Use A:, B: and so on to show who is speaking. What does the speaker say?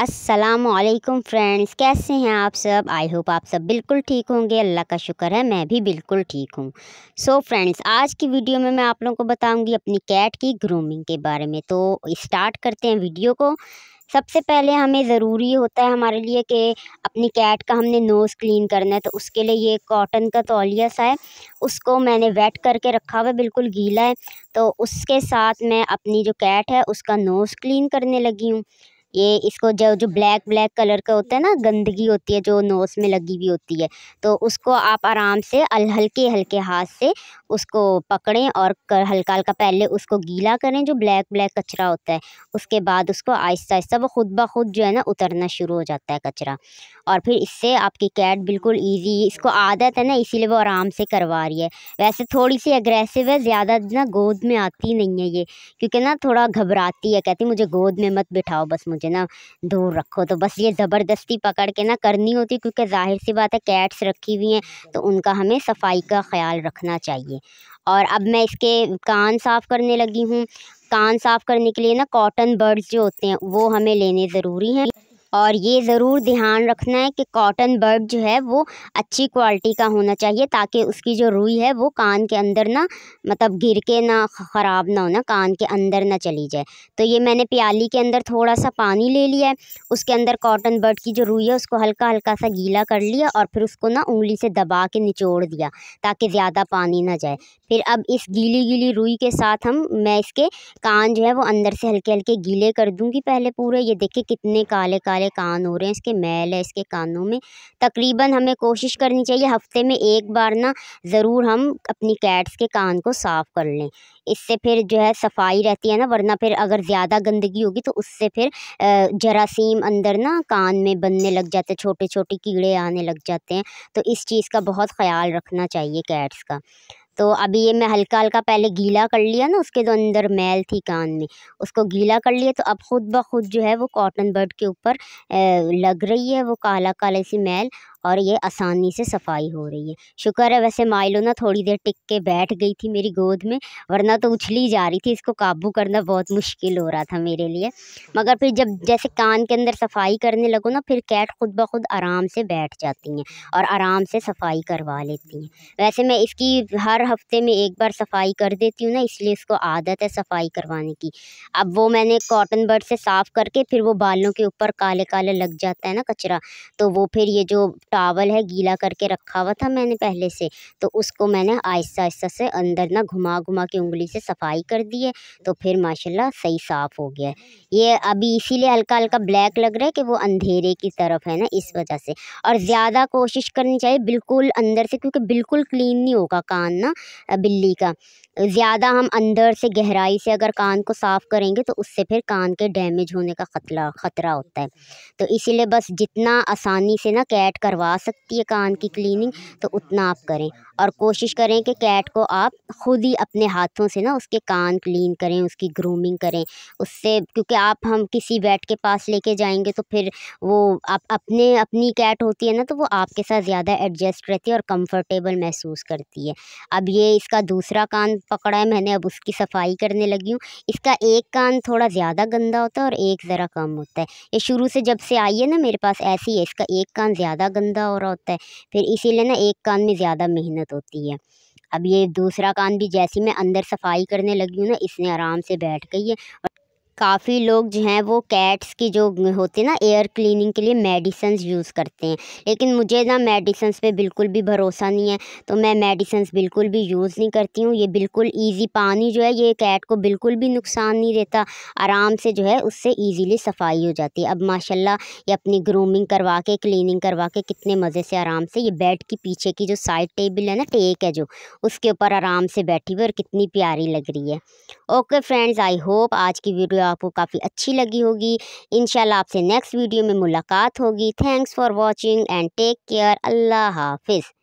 A: असलकम फ्रेंड्स कैसे हैं आप सब आई होप आप सब बिल्कुल ठीक होंगे अल्लाह का शुक्र है मैं भी बिल्कुल ठीक हूँ सो फ्रेंड्स आज की वीडियो में मैं आप लोगों को बताऊँगी अपनी कैट की ग्रूमिंग के बारे में तो स्टार्ट करते हैं वीडियो को सबसे पहले हमें ज़रूरी होता है हमारे लिए कि अपनी कैट का हमने नोज़ क्लीन करना है तो उसके लिए ये कॉटन का तौलिया सा है उसको मैंने वेट करके रखा हुआ है बिल्कुल गीला है तो उसके साथ मैं अपनी जो कैट है उसका नोज़ क्लीन करने लगी हूँ ये इसको जो जो ब्लैक ब्लैक कलर का होता है ना गंदगी होती है जो नोस में लगी हुई होती है तो उसको आप आराम से हल्के हल्के हाथ से उसको पकड़ें और कर, हल्का हल्का पहले उसको गीला करें जो ब्लैक ब्लैक कचरा होता है उसके बाद उसको आहिस्ता आहिस्ता वो खुद ब खुद जो है ना उतरना शुरू हो जाता है कचरा और फिर इससे आपकी कैट बिल्कुल ईजी इसको आदत है ना इसीलिए वो आराम से करवा रही है वैसे थोड़ी सी अग्रेसिव है ज़्यादा ना गोद में आती नहीं है ये क्योंकि ना थोड़ा घबराती है कहती मुझे गोद में मत बिठाओ बस मुझे मुझे ना दूर रखो तो बस ये ज़बरदस्ती पकड़ के ना करनी होती क्योंकि जाहिर सी बात है कैट्स रखी हुई हैं तो उनका हमें सफाई का ख्याल रखना चाहिए और अब मैं इसके कान साफ़ करने लगी हूँ कान साफ़ करने के लिए ना कॉटन बर्ड्स जो होते हैं वो हमें लेने ज़रूरी हैं और ये ज़रूर ध्यान रखना है कि कॉटन बर्ड जो है वो अच्छी क्वालिटी का होना चाहिए ताकि उसकी जो रुई है वो कान के अंदर ना मतलब गिर के ना ख़राब ना हो ना कान के अंदर ना चली जाए तो ये मैंने प्याली के अंदर थोड़ा सा पानी ले लिया है उसके अंदर कॉटन बर्ड की जो रुई है उसको हल्का हल्का सा गीला कर लिया और फिर उसको ना उंगली से दबा के निचोड़ दिया ताकि ज़्यादा पानी ना जाए फिर अब इस गीली गीली रुई के साथ हम मैं इसके कान जो है वो अंदर से हल्के हल्के गीले कर दूँगी पहले पूरे ये देखे कितने काले काले वाले कान हो रहे हैं इसके मैल है इसके कानों में तकरीबन हमें कोशिश करनी चाहिए हफ्ते में एक बार ना ज़रूर हम अपनी कैट्स के कान को साफ़ कर लें इससे फिर जो है सफाई रहती है ना वरना फिर अगर ज़्यादा गंदगी होगी तो उससे फिर जरासीम अंदर ना कान में बनने लग जाते छोटे छोटे कीड़े आने लग जाते हैं तो इस चीज़ का बहुत ख्याल रखना चाहिए कैट्स का तो अभी ये मैं हल्का हल्का पहले गीला कर लिया ना उसके जो अंदर मैल थी कान में उसको गीला कर लिया तो अब ख़ुद ब खुद जो है वो कॉटन बर्ड के ऊपर लग रही है वो काला काला सी मैल और ये आसानी से सफाई हो रही है शुक्र है वैसे माइलो ना थोड़ी देर टिक के बैठ गई थी मेरी गोद में वरना तो उछली जा रही थी इसको काबू करना बहुत मुश्किल हो रहा था मेरे लिए मगर फिर जब जैसे कान के अंदर सफाई करने लगो ना फिर कैट खुद ब खुद आराम से बैठ जाती हैं और आराम से सफाई करवा लेती हैं वैसे मैं इसकी हर हफ्ते में एक बार सफाई कर देती हूँ ना इसलिए इसको आदत है सफाई करवाने की अब वो मैंने कॉटन बर्ड से साफ़ करके फिर वो बालों के ऊपर काले काले लग जाता है ना कचरा तो वो फिर ये जो टावल है गीला करके रखा हुआ था मैंने पहले से तो उसको मैंने आहिस्ता आहिस्ता से अंदर ना घुमा घुमा के उंगली से सफाई कर दी है तो फिर माशाल्लाह सही साफ़ हो गया है ये अभी इसीलिए हल्का हल्का ब्लैक लग रहा है कि वो अंधेरे की तरफ है ना इस वजह से और ज़्यादा कोशिश करनी चाहिए बिल्कुल अंदर से क्योंकि बिल्कुल क्लीन नहीं होगा कान ना बिल्ली का ज़्यादा हम अंदर से गहराई से अगर कान को साफ़ करेंगे तो उससे फिर कान के डैमेज होने का खतरा खतरा होता है तो इसीलिए बस जितना आसानी से ना कैट कर करवा सकती है कान की क्लीनिंग तो उतना आप करें और कोशिश करें कि कैट को आप ख़ुद ही अपने हाथों से ना उसके कान क्लीन करें उसकी ग्रूमिंग करें उससे क्योंकि आप हम किसी वेट के पास लेके जाएंगे तो फिर वो आप अपने अपनी कैट होती है ना तो वो आपके साथ ज़्यादा एडजस्ट रहती है और कंफर्टेबल महसूस करती है अब ये इसका दूसरा कान पकड़ा है मैंने अब उसकी सफाई करने लगी हूँ इसका एक कान थोड़ा ज़्यादा गंदा होता है और एक ज़रा कम होता है ये शुरू से जब से आई है ना मेरे पास ऐसी है इसका एक कान ज़्यादा गंदा हो रहा होता है फिर इसीलिए ना एक कान में ज़्यादा मेहनत दिक्कत होती है अब ये दूसरा कान भी जैसी मैं अंदर सफाई करने लगी हूँ ना इसने आराम से बैठ गई है काफ़ी लोग जो हैं वो कैट्स की जो होते ना एयर क्लीनिंग के लिए मेडिसन यूज़ करते हैं लेकिन मुझे ना मेडिसन पे बिल्कुल भी भरोसा नहीं है तो मैं मेडिसन बिल्कुल भी यूज़ नहीं करती हूँ ये बिल्कुल ईजी पानी जो है ये कैट को बिल्कुल भी नुकसान नहीं देता आराम से जो है उससे ईजीली सफाई हो जाती है अब माशाला ये अपनी ग्रूमिंग करवा के क्लिनिंग करवा के कितने मज़े से आराम से ये बेड की पीछे की जो साइड टेबल है ना टेक है जो उसके ऊपर आराम से बैठी हुई और कितनी प्यारी लग रही है ओके फ्रेंड्स आई होप आज की वीडियो आपको काफ़ी अच्छी लगी होगी इनशाला आपसे नेक्स्ट वीडियो में मुलाकात होगी thanks for watching and take care अल्लाह हाफिज़